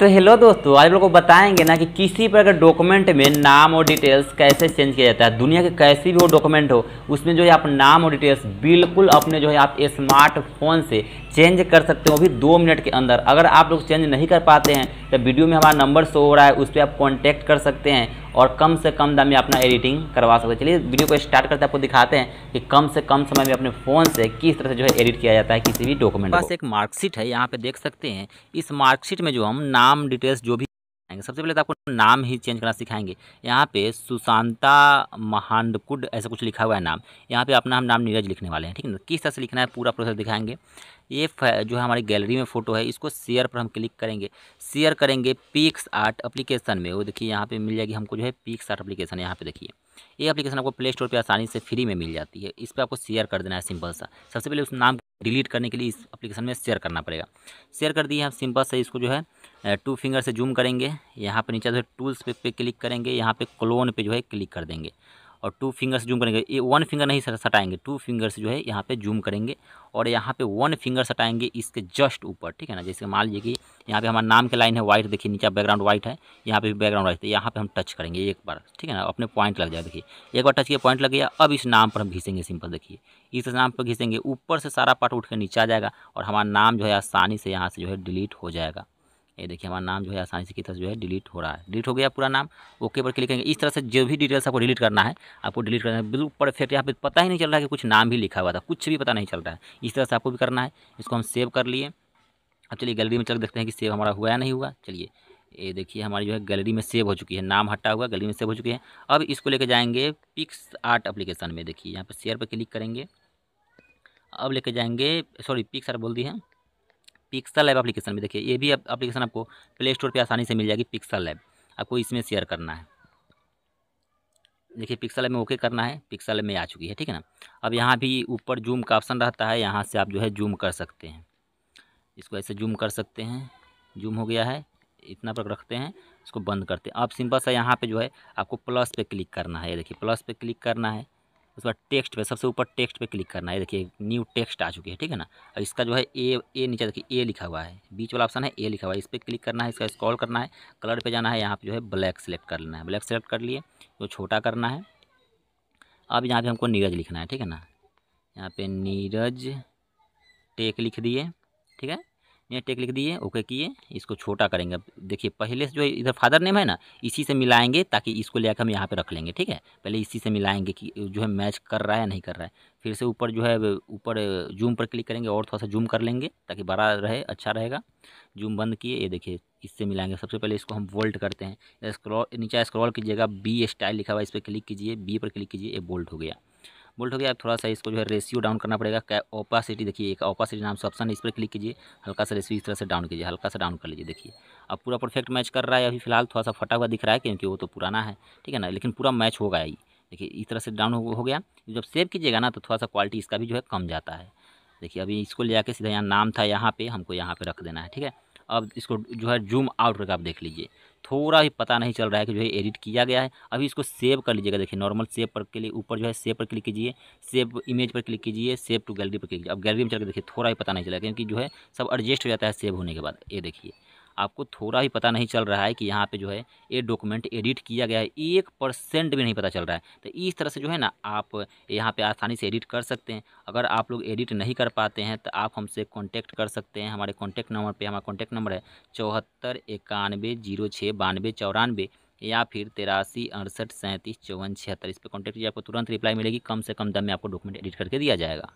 तो हेलो दोस्तों आज लोग को बताएंगे ना कि किसी पर अगर डॉक्यूमेंट में नाम और डिटेल्स कैसे चेंज किया जाता है दुनिया के कैसी भी वो डॉक्यूमेंट हो उसमें जो है आप नाम और डिटेल्स बिल्कुल अपने जो है आप स्मार्टफोन से चेंज कर सकते हो अभी दो मिनट के अंदर अगर आप लोग चेंज नहीं कर पाते हैं तो वीडियो में हमारा नंबर शो हो रहा है उस पर आप कॉन्टैक्ट कर सकते हैं और कम से कम दाम में अपना एडिटिंग करवा सकते हैं चलिए वीडियो को स्टार्ट करते हैं आपको दिखाते हैं कि कम से कम समय में अपने फ़ोन से किस तरह से जो है एडिट किया जाता है किसी भी डॉक्यूमेंट पास एक मार्कशीट है यहाँ पे देख सकते हैं इस मार्कशीट में जो हम नाम डिटेल्स जो भी सिखाएंगे सबसे पहले तो आपको नाम ही चेंज करना सिखाएंगे यहाँ पे सुशांता महानकुड ऐसा कुछ लिखा हुआ है नाम यहाँ पे अपना हम नाम नीरज लिखने वाले हैं ठीक है किस तरह से लिखना है पूरा प्रोसेस दिखाएंगे ये जो है हमारी गैलरी में फ़ोटो है इसको शेयर पर हम क्लिक करेंगे शेयर करेंगे पिक्स आर्ट अप्लीकेशन में वो देखिए यहाँ पे मिल जाएगी हमको जो है पिक्स आर्ट अप्लीकेशन यहाँ पे देखिए ये अप्लीकेशन आपको प्ले स्टोर पर आसानी से फ्री में मिल जाती है इस पर आपको शेयर कर देना है सिंपल सा सबसे पहले उस नाम डिलीट करने के लिए इस एप्लीकेशन में शेयर करना पड़ेगा शेयर कर दिए आप सिंपल से इसको जो है टू फिंगर से जूम करेंगे यहाँ पर नीचे जो है टूल्स पे, पे क्लिक करेंगे यहाँ पे क्लोन पे जो है क्लिक कर देंगे और टू फिंगर से जूम करेंगे ये वन फिंगर नहीं सटाएंगे टू फिंगर से जो है यहाँ पे जूम करेंगे और यहाँ पे वन फिंगर सटाएंगे इसके जस्ट ऊपर ठीक है ना जैसे मान लीजिए कि यहाँ पे हमारा नाम के लाइन है व्हाइट देखिए नीचे बैकग्राउंड व्हाइट है यहाँ पे भी बैकग्राउंड व्हाइट है यहाँ पे हम टच करेंगे एक बार ठीक है ना अपने पॉइंट लग जाए देखिए एक बार टच किया पॉइंट लग गया अब इस नाम पर हम घिसेंगे सिंपल देखिए इस नाम पर घिसेंगे ऊपर से सारा पार्ट उठ के नीचे आ जाएगा और हमारा नाम जो है आसानी से यहाँ से जो है डिलीट हो जाएगा ये देखिए हमारा नाम जो है आसानी से किस तरह जो है डिलीट हो रहा है डिलीट हो गया पूरा नाम ओके पर क्लिक करेंगे इस तरह से जो भी डिटेल्स आपको डिलीट करना है आपको डिलीट करना है बिल्कुल परफेक्ट यहाँ पे पता ही नहीं चल रहा है कि कुछ नाम भी लिखा हुआ था कुछ भी पता नहीं चल रहा है इस तरह से आपको भी करना है इसको हम सेव कर लिए अब चलिए गैलरी में चल देखते हैं कि सेव हमारा हुआ या नहीं हुआ चलिए ये देखिए हमारी जो है गैलरी में सेव हो चुकी है नाम हटा हुआ गैलरी में सेव हो चुकी है अब इसको लेकर जाएंगे पिक्स आर्ट एप्लीकेशन में देखिए यहाँ पर शेयर पर क्लिक करेंगे अब लेके जाएंगे सॉरी पिक्स आर्ट बोल दी है पिक्सल लैब एप्लीकेशन में देखिए ये भी एप्लीकेशन आपको प्ले स्टोर पर आसानी से मिल जाएगी पिक्सल लैब आपको इसमें शेयर करना है देखिए पिक्सल में ओके करना है पिक्सल में आ चुकी है ठीक है ना अब यहाँ भी ऊपर जूम का ऑप्शन रहता है यहाँ से आप जो है जूम कर सकते हैं इसको ऐसे जूम कर सकते हैं जूम हो गया है इतना पर रखते हैं इसको बंद करते हैं अब सिंपल सा यहाँ पे जो है आपको प्लस पे क्लिक करना है ये देखिए प्लस पे क्लिक करना है उसके बाद टेक्स्ट पे सबसे ऊपर टेक्स्ट पे क्लिक करना है देखिए न्यू टेक्स्ट आ चुकी है ठीक है ना और इसका जो है ए ए नीचे देखिए ए लिखा हुआ है बीच वाला ऑप्शन है ए लिखा हुआ है इस पर क्लिक करना है इसका स्क्रॉल करना है कलर पे जाना है यहाँ पे जो है ब्लैक सेलेक्ट कर लेना है ब्लैक सेलेक्ट कर लिए तो छोटा करना है अब यहाँ पर हमको नीरज लिखना है ठीक है ना यहाँ पर नीरज टेक लिख दिए ठीक है यहाँ टेक लिख दिए ओके किए इसको छोटा करेंगे देखिए पहले से जो इधर फादर नेम है ना इसी से मिलाएंगे ताकि इसको लेकर हम यहाँ पे रख लेंगे ठीक है पहले इसी से मिलाएंगे कि जो है मैच कर रहा है नहीं कर रहा है फिर से ऊपर जो है ऊपर जूम पर क्लिक करेंगे और थोड़ा सा जूम कर लेंगे ताकि बड़ा रहे अच्छा रहेगा जूम बंद किए ये देखिए इससे मिलाएंगे सबसे पहले इसको हम वोल्ट करते हैं स्क्रॉल नीचे स्क्रॉल कीजिएगा बी स्टाइल लिखा हुआ इस पर क्लिक कीजिए बी पर क्लिक कीजिए ये बोल्ट हो गया बोल्ट हो गया अब थोड़ा सा इसको जो है रेशियो डाउन करना पड़ेगा ओपासिटी देखिए एक ओपासिटी नाम से ऑप्शन इस पर क्लिक कीजिए हल्का सा रेशियो इस तरह से डाउन कीजिए हल्का सा डाउन कर लीजिए देखिए अब पूरा परफेक्ट मैच कर रहा है अभी फिलहाल थोड़ा सा फटा हुआ दिख रहा है क्योंकि वो तो पुराना है ठीक है ना लेकिन पूरा मैच होगा ये देखिए इस तरह से डाउन हो गया जब सेव कीजिएगा ना तो थोड़ा सा क्वालिटी इसका भी जो है कम जाता है देखिए अभी इसको ले जाके सीधा यहाँ नाम था यहाँ पे हमको यहाँ पे रख देना है ठीक है अब इसको जो है जूम आउट करके आप देख लीजिए थोड़ा ही पता नहीं चल रहा है कि जो है एडिट किया गया है अभी इसको सेव कर लीजिएगा देखिए नॉर्मल सेव पर के लिए ऊपर जो है सेव पर क्लिक कीजिए सेव इमेज पर क्लिक कीजिए सेव टू गैलरी पर क्लिक कीजिए अब गैलरी में चल के देखिए थोड़ा भी पता नहीं चला क्योंकि जो है सब एडजस्ट हो जाता है सेव होने के बाद ये देखिए आपको थोड़ा ही पता नहीं चल रहा है कि यहाँ पे जो है ये डॉक्यूमेंट एडिट किया गया है एक परसेंट भी नहीं पता चल रहा है तो इस तरह से जो है ना आप यहाँ पे आसानी से एडिट कर सकते हैं अगर आप लोग एडिट नहीं कर पाते हैं तो आप हमसे कॉन्टैक्ट कर सकते हैं हमारे कॉन्टैक्ट नंबर पर हमारा कॉन्टैक्ट नंबर है चौहत्तर इक्यानवे जीरो छः बानवे चौरानवे या फिर तिरासी अड़सठ सैंतीस चौवन छिहत्तर इस पर कॉन्टैक्ट कीजिए आपको तुरंत रिप्लाई मिलेगी कम से कम दम में आपको डॉक्यूमेंट एडिट करके दिया जाएगा